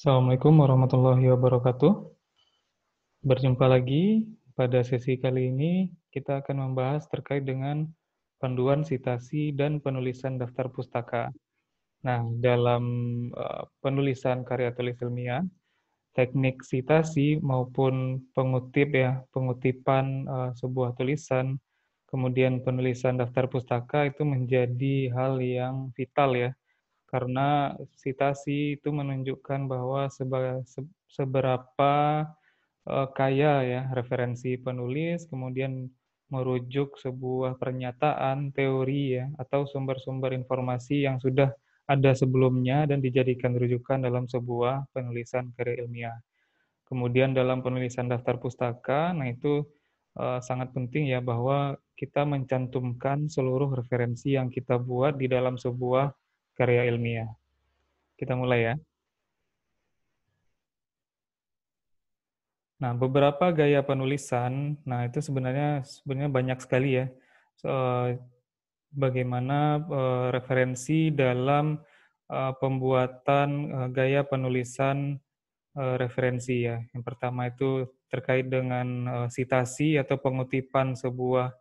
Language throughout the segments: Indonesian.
Assalamualaikum warahmatullahi wabarakatuh. Berjumpa lagi pada sesi kali ini kita akan membahas terkait dengan panduan sitasi dan penulisan daftar pustaka. Nah, dalam eh, penulisan karya tulis ilmiah, teknik sitasi maupun pengutip ya, pengutipan eh, sebuah tulisan, kemudian penulisan daftar pustaka itu menjadi hal yang vital ya karena sitasi itu menunjukkan bahwa seberapa eh, kaya ya referensi penulis kemudian merujuk sebuah pernyataan, teori ya atau sumber-sumber informasi yang sudah ada sebelumnya dan dijadikan rujukan dalam sebuah penulisan karya ilmiah. Kemudian dalam penulisan daftar pustaka, nah itu uh, sangat penting ya bahwa kita mencantumkan seluruh referensi yang kita buat di dalam sebuah karya ilmiah. Kita mulai ya. Nah, beberapa gaya penulisan, nah itu sebenarnya sebenarnya banyak sekali ya. So, bagaimana uh, referensi dalam uh, pembuatan uh, gaya penulisan referensi ya. Yang pertama itu terkait dengan sitasi atau pengutipan sebuah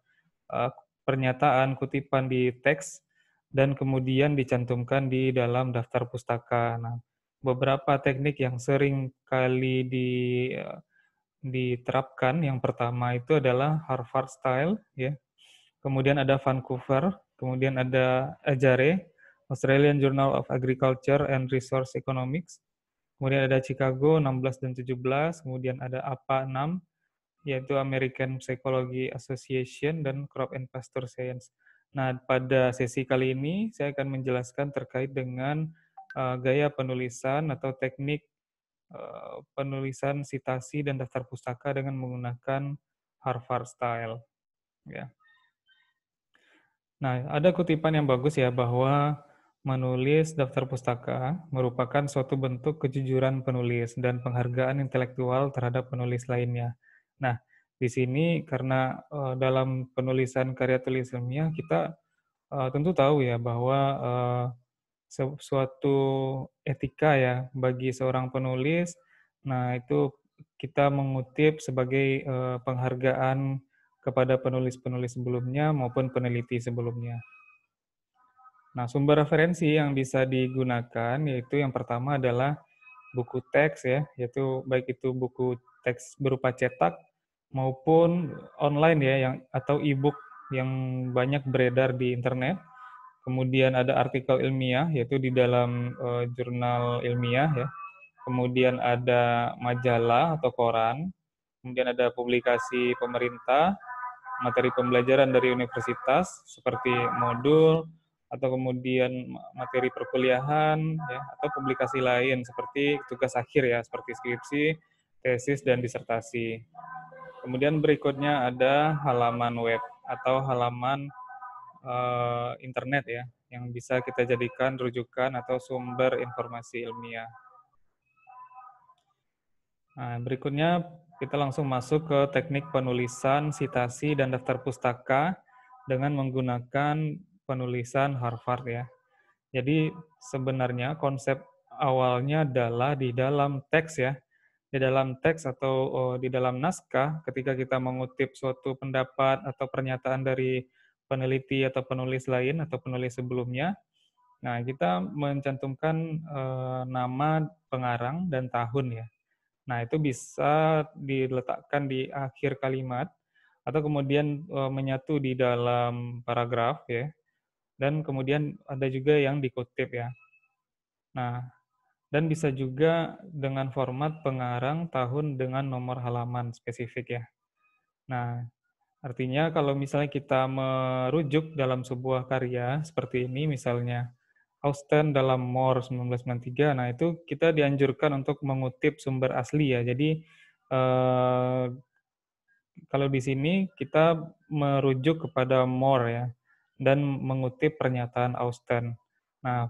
pernyataan, kutipan di teks dan kemudian dicantumkan di dalam daftar pustaka. Nah, beberapa teknik yang sering kali di eh, diterapkan yang pertama itu adalah Harvard style ya. Kemudian ada Vancouver, kemudian ada Ajare, Australian Journal of Agriculture and Resource Economics. Kemudian ada Chicago 16 dan 17, kemudian ada APA 6 yaitu American Psychology Association dan Crop and Pasture Science. Nah, pada sesi kali ini saya akan menjelaskan terkait dengan uh, gaya penulisan atau teknik uh, penulisan sitasi dan daftar pustaka dengan menggunakan Harvard Style. Ya. Nah, ada kutipan yang bagus ya bahwa menulis daftar pustaka merupakan suatu bentuk kejujuran penulis dan penghargaan intelektual terhadap penulis lainnya. Nah, di sini karena uh, dalam penulisan karya tulis ilmiah kita uh, tentu tahu ya bahwa uh, suatu etika ya bagi seorang penulis. Nah, itu kita mengutip sebagai uh, penghargaan kepada penulis-penulis sebelumnya maupun peneliti sebelumnya. Nah, sumber referensi yang bisa digunakan yaitu yang pertama adalah buku teks ya, yaitu baik itu buku teks berupa cetak maupun online ya yang atau e-book yang banyak beredar di internet. Kemudian ada artikel ilmiah yaitu di dalam uh, jurnal ilmiah ya. Kemudian ada majalah atau koran, kemudian ada publikasi pemerintah, materi pembelajaran dari universitas seperti modul atau kemudian materi perkuliahan ya atau publikasi lain seperti tugas akhir ya seperti skripsi, tesis dan disertasi. Kemudian berikutnya ada halaman web atau halaman uh, internet ya, yang bisa kita jadikan rujukan atau sumber informasi ilmiah. Nah, berikutnya kita langsung masuk ke teknik penulisan sitasi dan daftar pustaka dengan menggunakan penulisan Harvard ya. Jadi sebenarnya konsep awalnya adalah di dalam teks ya di dalam teks atau uh, di dalam naskah ketika kita mengutip suatu pendapat atau pernyataan dari peneliti atau penulis lain atau penulis sebelumnya nah kita mencantumkan uh, nama pengarang dan tahun ya nah itu bisa diletakkan di akhir kalimat atau kemudian uh, menyatu di dalam paragraf ya dan kemudian ada juga yang dikutip ya nah dan bisa juga dengan format pengarang tahun dengan nomor halaman spesifik ya. Nah, artinya kalau misalnya kita merujuk dalam sebuah karya seperti ini misalnya Austen dalam Moore 1993, nah itu kita dianjurkan untuk mengutip sumber asli ya. Jadi eh, kalau di sini kita merujuk kepada Moore ya dan mengutip pernyataan Austen. Nah,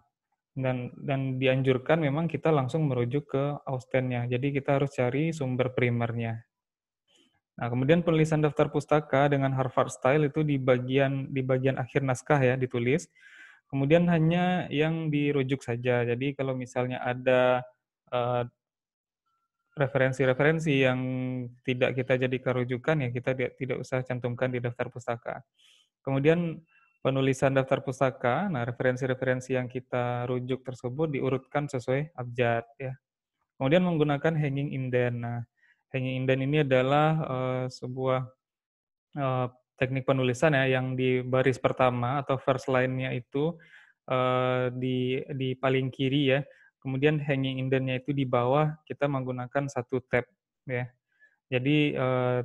dan dan dianjurkan memang kita langsung merujuk ke austennya. Jadi kita harus cari sumber primernya. Nah, kemudian penulisan daftar pustaka dengan Harvard Style itu di bagian di bagian akhir naskah ya ditulis. Kemudian hanya yang dirujuk saja. Jadi kalau misalnya ada referensi eh, referensi-referensi yang tidak kita jadikan rujukan ya kita tidak usah cantumkan di daftar pustaka. Kemudian penulisan daftar pustaka. Nah, referensi-referensi yang kita rujuk tersebut diurutkan sesuai abjad ya. Kemudian menggunakan hanging indent. Nah, hanging indent ini adalah uh, sebuah uh, teknik penulisan ya yang di baris pertama atau first line-nya itu uh, di di paling kiri ya. Kemudian hanging indent-nya itu di bawah kita menggunakan satu tab ya. Jadi uh,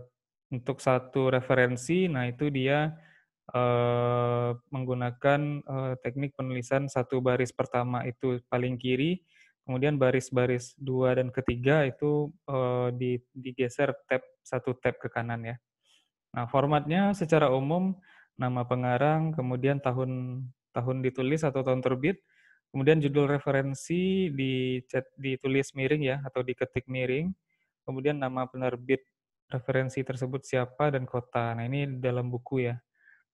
untuk satu referensi, nah itu dia uh, menggunakan uh, teknik penulisan satu baris pertama itu paling kiri, kemudian baris-baris dua dan ketiga itu uh, di, digeser tab satu tab ke kanan ya. Nah formatnya secara umum nama pengarang, kemudian tahun tahun ditulis atau tahun terbit, kemudian judul referensi chat, ditulis miring ya atau diketik miring, kemudian nama penerbit referensi tersebut siapa dan kota. Nah, ini dalam buku ya.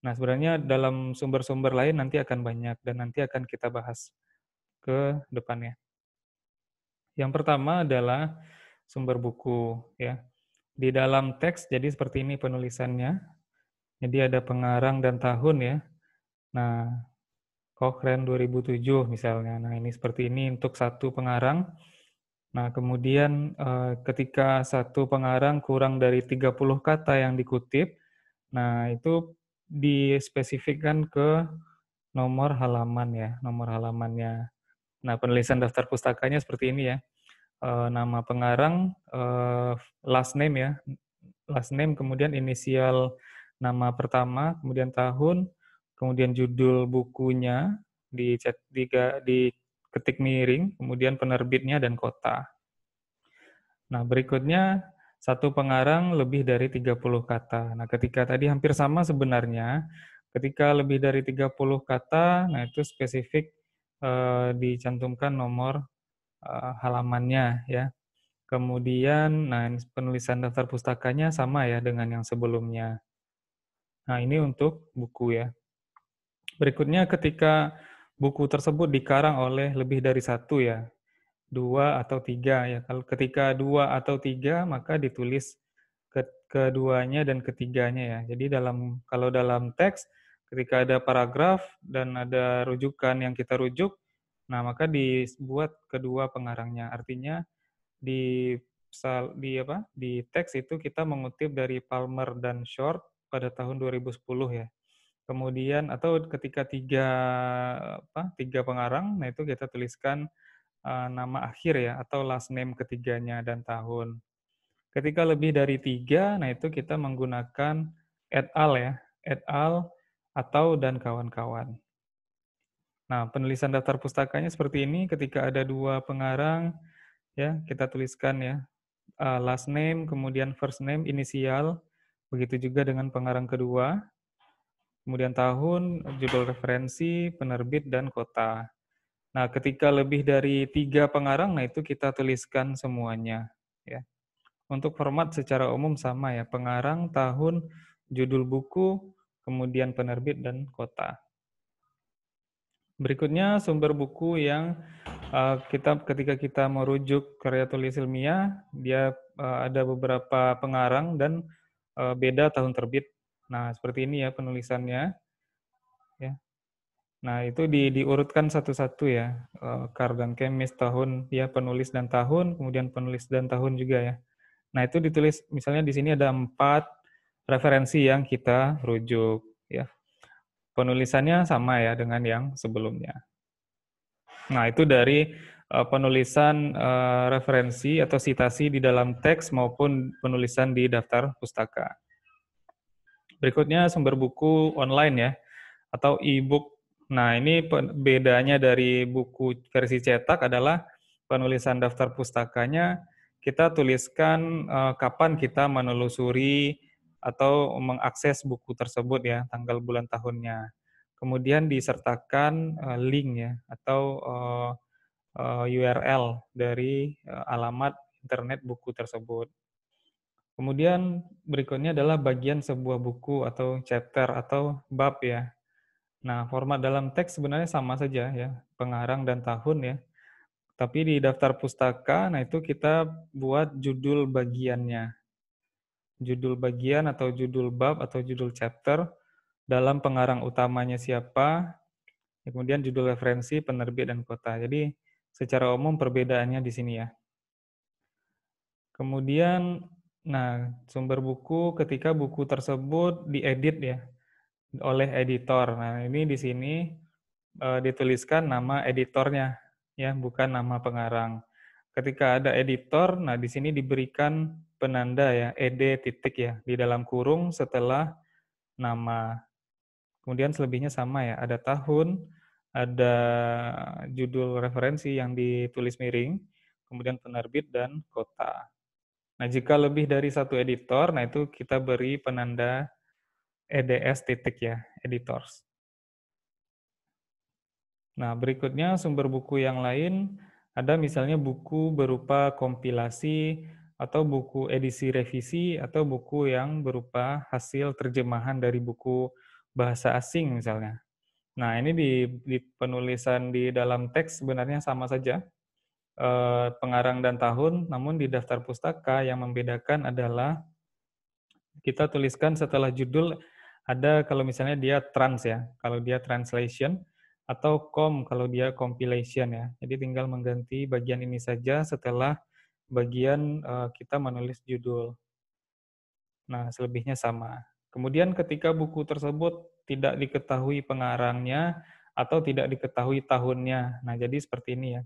Nah, sebenarnya dalam sumber-sumber lain nanti akan banyak dan nanti akan kita bahas ke depannya. Yang pertama adalah sumber buku ya. Di dalam teks jadi seperti ini penulisannya. Jadi ada pengarang dan tahun ya. Nah, Cochrane 2007 misalnya. Nah, ini seperti ini untuk satu pengarang. Nah, kemudian eh, ketika satu pengarang kurang dari 30 kata yang dikutip, nah itu dispesifikkan ke nomor halaman ya, nomor halamannya. Nah, penulisan daftar pustakanya seperti ini ya. E, nama pengarang, e, last name ya, last name, kemudian inisial nama pertama, kemudian tahun, kemudian judul bukunya, di, di, di ketik miring, kemudian penerbitnya dan kota. Nah, berikutnya satu pengarang lebih dari 30 kata. Nah, ketika tadi hampir sama sebenarnya, ketika lebih dari 30 kata, nah itu spesifik eh, dicantumkan nomor eh, halamannya ya. Kemudian, nah penulisan daftar pustakanya sama ya dengan yang sebelumnya. Nah, ini untuk buku ya. Berikutnya ketika buku tersebut dikarang oleh lebih dari satu ya dua atau tiga ya. Kalau ketika dua atau tiga maka ditulis ke, keduanya dan ketiganya ya. Jadi dalam kalau dalam teks ketika ada paragraf dan ada rujukan yang kita rujuk, nah maka dibuat kedua pengarangnya. Artinya di di apa di teks itu kita mengutip dari Palmer dan Short pada tahun 2010 ya. Kemudian atau ketika tiga apa tiga pengarang, nah itu kita tuliskan Eh, nama akhir ya atau last name ketiganya dan tahun. Ketika lebih dari tiga, nah itu kita menggunakan et al ya, et al atau dan kawan-kawan. Nah, penulisan daftar pustakanya seperti ini ketika ada dua pengarang ya, kita tuliskan ya eh, last name kemudian first name inisial begitu juga dengan pengarang kedua. Kemudian tahun, judul referensi, penerbit dan kota. Nah, ketika lebih dari tiga pengarang, nah itu kita tuliskan semuanya. Ya. Untuk format secara umum sama ya, pengarang, tahun, judul buku, kemudian penerbit, dan kota. Berikutnya sumber buku yang uh, kita ketika kita merujuk karya tulis ilmiah, dia uh, ada beberapa pengarang dan uh, beda tahun terbit. Nah, seperti ini ya penulisannya. Nah, itu di, diurutkan satu-satu ya, Carl eh, dan Kemis, tahun, ya penulis dan tahun, kemudian penulis dan tahun juga ya. Nah, itu ditulis, misalnya di sini ada empat referensi yang kita rujuk ya. Penulisannya sama ya dengan yang sebelumnya. Nah, itu dari eh, penulisan eh, referensi atau sitasi di dalam teks maupun penulisan di daftar pustaka. Berikutnya sumber buku online ya, atau e-book Nah, ini bedanya dari buku versi cetak adalah penulisan daftar pustakanya kita tuliskan uh, kapan kita menelusuri atau mengakses buku tersebut ya, tanggal bulan tahunnya. Kemudian disertakan uh, link ya atau uh, eh, uh, URL dari uh, alamat internet buku tersebut. Kemudian berikutnya adalah bagian sebuah buku atau chapter atau bab ya Nah, format dalam teks sebenarnya sama saja ya, pengarang dan tahun ya. Tapi di daftar pustaka, nah itu kita buat judul bagiannya. Judul bagian atau judul bab atau judul chapter dalam pengarang utamanya siapa, kemudian judul referensi, penerbit, dan kota. Jadi secara umum perbedaannya di sini ya. Kemudian, nah sumber buku ketika buku tersebut diedit ya oleh editor. Nah, ini di sini e, dituliskan nama editornya ya, bukan nama pengarang. Ketika ada editor, nah di sini diberikan penanda ya, ed titik ya di dalam kurung setelah nama. Kemudian selebihnya sama ya, ada tahun, ada judul referensi yang ditulis miring, kemudian penerbit dan kota. Nah, jika lebih dari satu editor, nah itu kita beri penanda EDS titik ya, editors. Nah, berikutnya sumber buku yang lain ada misalnya buku berupa kompilasi atau buku edisi revisi atau buku yang berupa hasil terjemahan dari buku bahasa asing misalnya. Nah, ini di, di penulisan di dalam teks sebenarnya sama saja e, pengarang dan tahun, namun di daftar pustaka yang membedakan adalah kita tuliskan setelah judul ada kalau misalnya dia trans ya, kalau dia translation atau com kalau dia compilation ya. Jadi tinggal mengganti bagian ini saja setelah bagian uh, kita menulis judul. Nah, selebihnya sama. Kemudian ketika buku tersebut tidak diketahui pengarangnya atau tidak diketahui tahunnya. Nah, jadi seperti ini ya.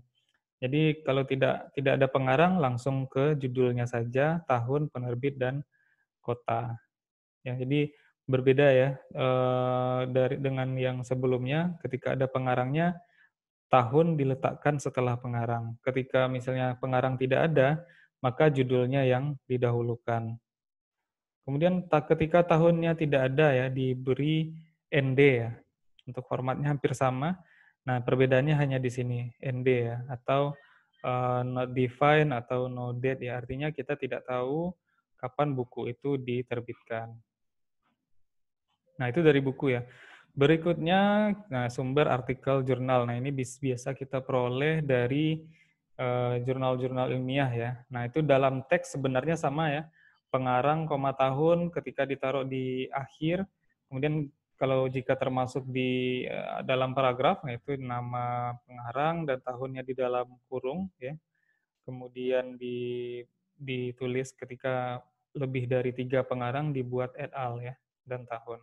Jadi kalau tidak tidak ada pengarang langsung ke judulnya saja, tahun, penerbit dan kota. Ya, jadi berbeda ya e, dari dengan yang sebelumnya ketika ada pengarangnya tahun diletakkan setelah pengarang. Ketika misalnya pengarang tidak ada, maka judulnya yang didahulukan. Kemudian ketika tahunnya tidak ada ya diberi ND ya. Untuk formatnya hampir sama. Nah, perbedaannya hanya di sini ND ya atau e, not defined atau no date ya. Artinya kita tidak tahu kapan buku itu diterbitkan. Nah, itu dari buku ya. Berikutnya, nah sumber artikel jurnal. Nah, ini biasa kita peroleh dari jurnal eh, jurnal-jurnal ilmiah ya. Nah, itu dalam teks sebenarnya sama ya. Pengarang koma tahun ketika ditaruh di akhir, kemudian kalau jika termasuk di eh, dalam paragraf, nah itu nama pengarang dan tahunnya di dalam kurung ya. Kemudian di, ditulis ketika lebih dari tiga pengarang dibuat et al ya dan tahun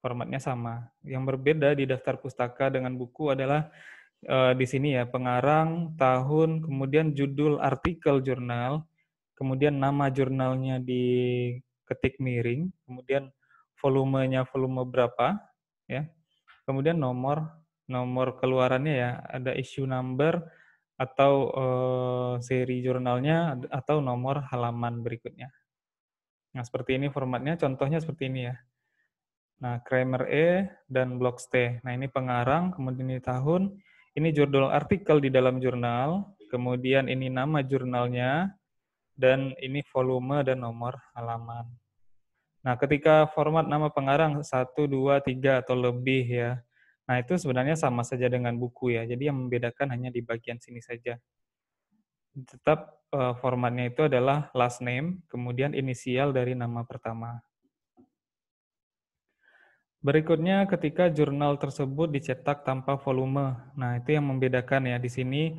formatnya sama. Yang berbeda di daftar pustaka dengan buku adalah e, di sini ya pengarang, tahun, kemudian judul artikel jurnal, kemudian nama jurnalnya di ketik miring, kemudian volumenya volume berapa, ya. Kemudian nomor nomor keluarannya ya, ada issue number atau e, seri jurnalnya atau nomor halaman berikutnya. Nah, seperti ini formatnya, contohnya seperti ini ya. Nah, Kramer E dan blok T. Nah, ini pengarang, kemudian ini tahun, ini jurnal artikel di dalam jurnal, kemudian ini nama jurnalnya, dan ini volume dan nomor halaman. Nah, ketika format nama pengarang 1, 2, 3, atau lebih ya, nah itu sebenarnya sama saja dengan buku ya, jadi yang membedakan hanya di bagian sini saja. Tetap eh, formatnya itu adalah last name, kemudian inisial dari nama pertama. Berikutnya ketika jurnal tersebut dicetak tanpa volume. Nah, itu yang membedakan ya. Di sini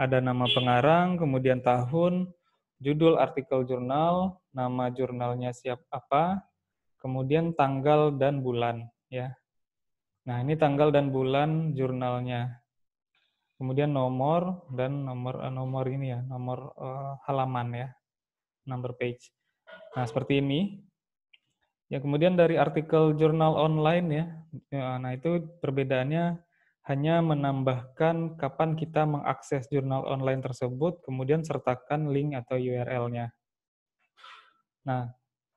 ada nama pengarang, kemudian tahun, judul artikel jurnal, nama jurnalnya siap apa, kemudian tanggal dan bulan ya. Nah, ini tanggal dan bulan jurnalnya. Kemudian nomor dan nomor eh, nomor ini ya, nomor uh, halaman ya. Number page. Nah, seperti ini Ya, kemudian dari artikel jurnal online ya. ya nah, itu perbedaannya hanya menambahkan kapan kita mengakses jurnal online tersebut, kemudian sertakan link atau URL-nya. Nah,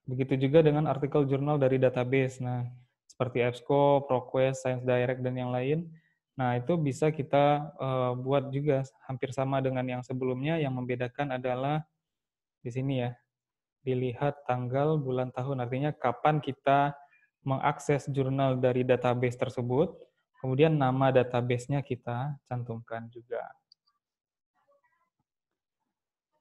begitu juga dengan artikel jurnal dari database. Nah, seperti EBSCO, ProQuest, Science Direct, dan yang lain. Nah, itu bisa kita uh, buat juga hampir sama dengan yang sebelumnya. Yang membedakan adalah di sini ya, dilihat tanggal, bulan, tahun. Artinya kapan kita mengakses jurnal dari database tersebut, kemudian nama databasenya kita cantumkan juga.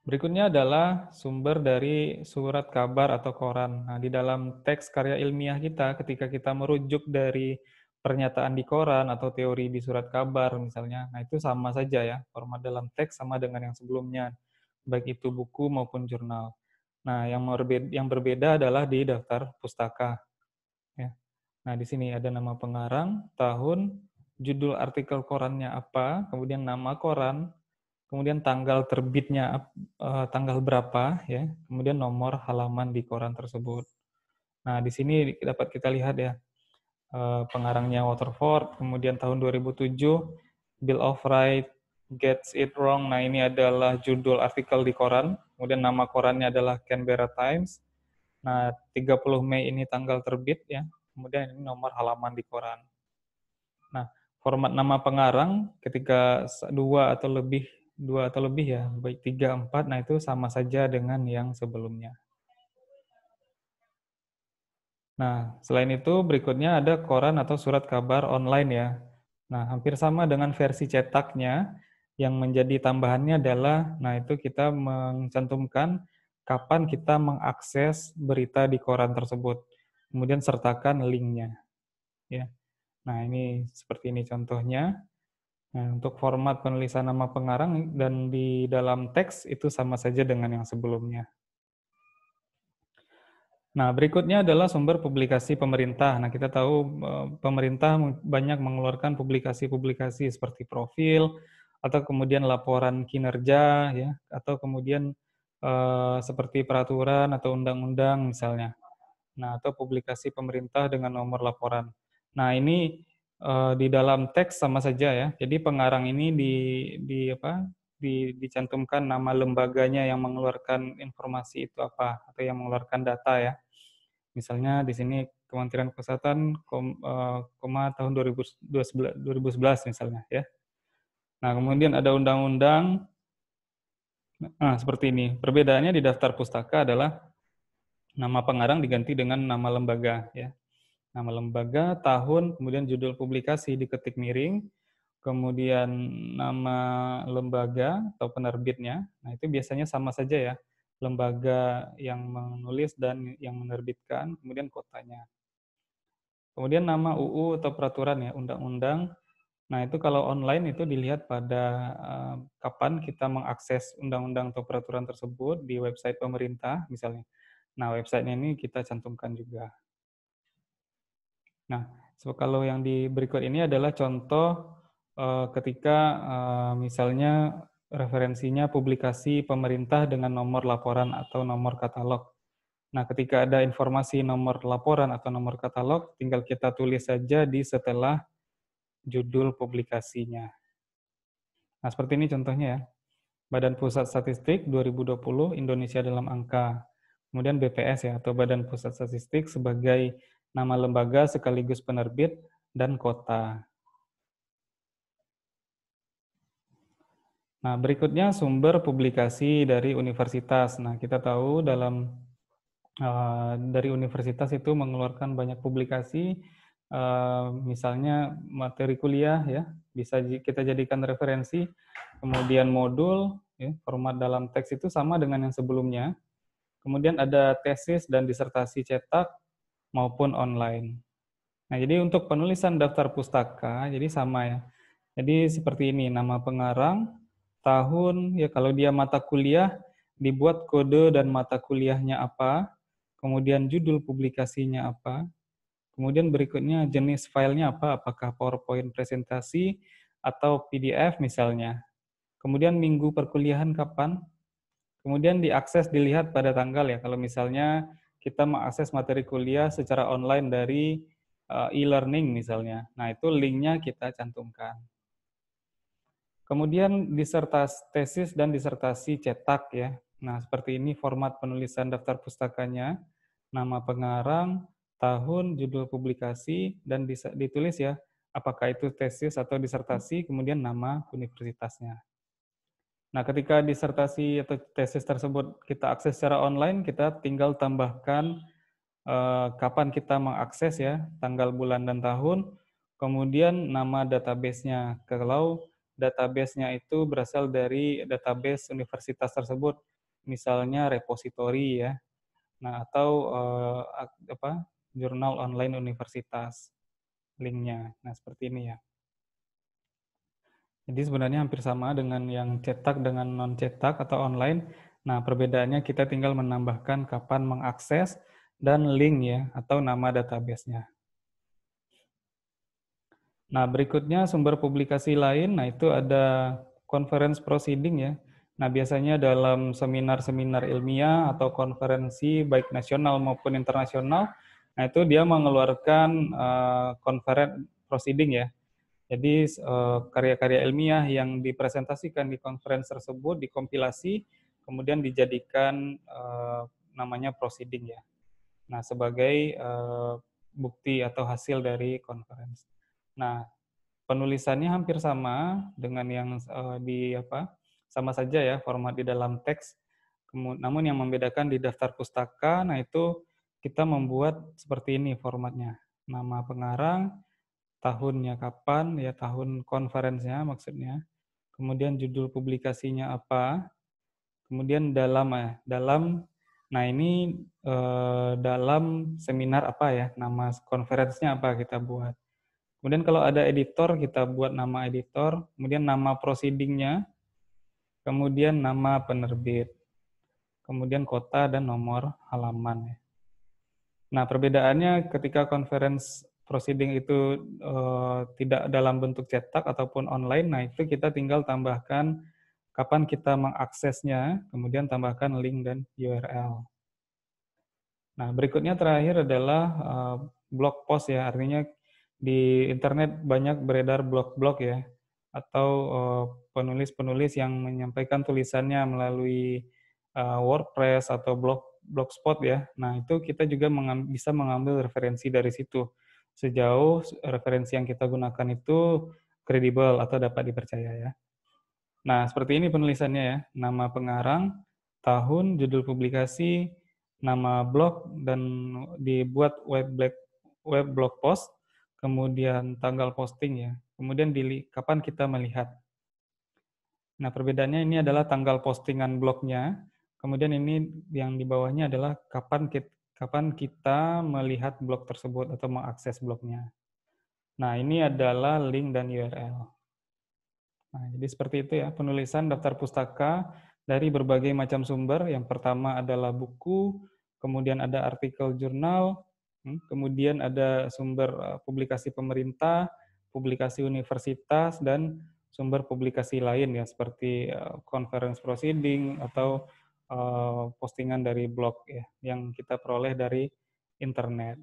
Berikutnya adalah sumber dari surat kabar atau koran. Nah, di dalam teks karya ilmiah kita, ketika kita merujuk dari pernyataan di koran atau teori di surat kabar misalnya, nah itu sama saja ya, format dalam teks sama dengan yang sebelumnya, baik itu buku maupun jurnal. Nah, yang berbeda, yang berbeda adalah di daftar pustaka. Ya. Nah, di sini ada nama pengarang, tahun, judul artikel korannya apa, kemudian nama koran, kemudian tanggal terbitnya eh, tanggal berapa, ya, kemudian nomor halaman di koran tersebut. Nah, di sini dapat kita lihat ya, eh, pengarangnya Waterford, kemudian tahun 2007, Bill of Rights Gets It Wrong. Nah, ini adalah judul artikel di koran Kemudian nama korannya adalah Canberra Times. Nah, 30 Mei ini tanggal terbit ya. Kemudian ini nomor halaman di koran. Nah, format nama pengarang ketika dua atau lebih dua atau lebih ya, baik tiga empat, nah itu sama saja dengan yang sebelumnya. Nah, selain itu berikutnya ada koran atau surat kabar online ya. Nah, hampir sama dengan versi cetaknya, yang menjadi tambahannya adalah, nah itu kita mencantumkan kapan kita mengakses berita di koran tersebut. Kemudian sertakan linknya. Ya. Nah ini seperti ini contohnya. Nah, untuk format penulisan nama pengarang dan di dalam teks itu sama saja dengan yang sebelumnya. Nah, berikutnya adalah sumber publikasi pemerintah. Nah, kita tahu eh, pemerintah banyak mengeluarkan publikasi-publikasi seperti profil, atau kemudian laporan kinerja ya atau kemudian eh, seperti peraturan atau undang-undang misalnya nah atau publikasi pemerintah dengan nomor laporan nah ini eh, di dalam teks sama saja ya jadi pengarang ini di di apa di, dicantumkan nama lembaganya yang mengeluarkan informasi itu apa atau yang mengeluarkan data ya misalnya di sini Kementerian Kesehatan eh, koma tahun 2011, 2011 misalnya ya Nah, kemudian ada undang-undang nah, seperti ini. Perbedaannya di daftar pustaka adalah nama pengarang diganti dengan nama lembaga ya. Nama lembaga, tahun, kemudian judul publikasi diketik miring, kemudian nama lembaga atau penerbitnya. Nah, itu biasanya sama saja ya. Lembaga yang menulis dan yang menerbitkan, kemudian kotanya. Kemudian nama UU atau peraturan ya, undang-undang Nah, itu kalau online itu dilihat pada uh, kapan kita mengakses undang-undang atau peraturan tersebut di website pemerintah misalnya. Nah, website ini kita cantumkan juga. Nah, so kalau yang di berikut ini adalah contoh uh, ketika uh, misalnya referensinya publikasi pemerintah dengan nomor laporan atau nomor katalog. Nah, ketika ada informasi nomor laporan atau nomor katalog, tinggal kita tulis saja di setelah judul publikasinya. Nah, seperti ini contohnya ya. Badan Pusat Statistik 2020 Indonesia dalam angka. Kemudian BPS ya atau Badan Pusat Statistik sebagai nama lembaga sekaligus penerbit dan kota. Nah, berikutnya sumber publikasi dari universitas. Nah, kita tahu dalam uh, dari universitas itu mengeluarkan banyak publikasi misalnya materi kuliah ya bisa kita jadikan referensi kemudian modul ya, format dalam teks itu sama dengan yang sebelumnya kemudian ada tesis dan disertasi cetak maupun online nah jadi untuk penulisan daftar pustaka jadi sama ya jadi seperti ini nama pengarang tahun ya kalau dia mata kuliah dibuat kode dan mata kuliahnya apa kemudian judul publikasinya apa Kemudian berikutnya jenis filenya apa? Apakah PowerPoint presentasi atau PDF misalnya? Kemudian minggu perkuliahan kapan? Kemudian diakses dilihat pada tanggal ya. Kalau misalnya kita mengakses materi kuliah secara online dari eh, e-learning misalnya. Nah, itu linknya kita cantumkan. Kemudian disertasi tesis dan disertasi cetak ya. Nah, seperti ini format penulisan daftar pustakanya, nama pengarang, tahun, judul publikasi, dan ditulis ya, apakah itu tesis atau disertasi, kemudian nama universitasnya. Nah, ketika disertasi atau tesis tersebut kita akses secara online, kita tinggal tambahkan eh, kapan kita mengakses ya, tanggal, bulan, dan tahun, kemudian nama database nya Kalau database nya itu berasal dari database universitas tersebut, misalnya repository ya, nah atau eh, apa jurnal online universitas linknya. Nah, seperti ini ya. Jadi sebenarnya hampir sama dengan yang cetak dengan non-cetak atau online. Nah, perbedaannya kita tinggal menambahkan kapan mengakses dan link ya, atau nama databasenya. Nah, berikutnya sumber publikasi lain, nah itu ada conference proceeding ya. Nah, biasanya dalam seminar-seminar ilmiah atau konferensi baik nasional maupun internasional, Nah itu dia mengeluarkan uh, proceeding ya. Jadi karya eh, karya-karya ilmiah yang dipresentasikan di konferensi tersebut dikompilasi kemudian dijadikan uh, namanya proceeding ya. Nah sebagai uh, bukti atau hasil dari konferensi Nah penulisannya hampir sama dengan yang uh, di apa sama saja ya format di dalam teks. Namun yang membedakan di daftar pustaka, nah itu kita membuat seperti ini formatnya. Nama pengarang, tahunnya kapan, ya tahun konferensinya maksudnya. Kemudian judul publikasinya apa. Kemudian dalam ya, dalam nah ini eh, dalam seminar apa ya, nama konferensinya apa kita buat. Kemudian kalau ada editor kita buat nama editor, kemudian nama proceedingnya, kemudian nama penerbit, kemudian kota dan nomor halaman ya. Nah, perbedaannya ketika conference proceeding itu uh, tidak dalam bentuk cetak ataupun online, nah itu kita tinggal tambahkan kapan kita mengaksesnya, kemudian tambahkan link dan URL. Nah, berikutnya terakhir adalah uh, blog post ya, artinya di internet banyak beredar blog-blog ya, atau eh, penulis-penulis uh, yang menyampaikan tulisannya melalui uh, WordPress atau blog blogspot ya. Nah, itu kita juga mengam, bisa mengambil referensi dari situ. Sejauh referensi yang kita gunakan itu kredibel atau dapat dipercaya ya. Nah, seperti ini penulisannya ya. Nama pengarang, tahun, judul publikasi, nama blog dan dibuat web blog web blog post, kemudian tanggal posting ya. Kemudian di kapan kita melihat. Nah, perbedaannya ini adalah tanggal postingan blognya Kemudian ini yang di bawahnya adalah kapan kita, kapan kita melihat blog tersebut atau mengakses blognya. Nah, ini adalah link dan URL. Nah, jadi seperti itu ya, penulisan daftar pustaka dari berbagai macam sumber. Yang pertama adalah buku, kemudian ada artikel jurnal, hmm, kemudian ada sumber eh, publikasi pemerintah, publikasi universitas, dan sumber publikasi lain ya, seperti eh, conference proceeding atau Eh, postingan dari blog ya yang kita peroleh dari internet.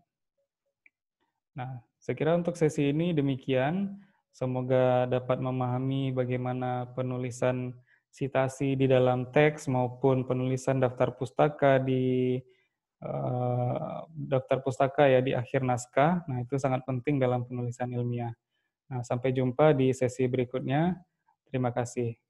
Nah, saya kira untuk sesi ini demikian. Semoga dapat memahami bagaimana penulisan citasi di dalam teks maupun penulisan daftar pustaka di eh, daftar pustaka ya di akhir naskah. Nah, itu sangat penting dalam penulisan ilmiah. Nah, sampai jumpa di sesi berikutnya. Terima kasih.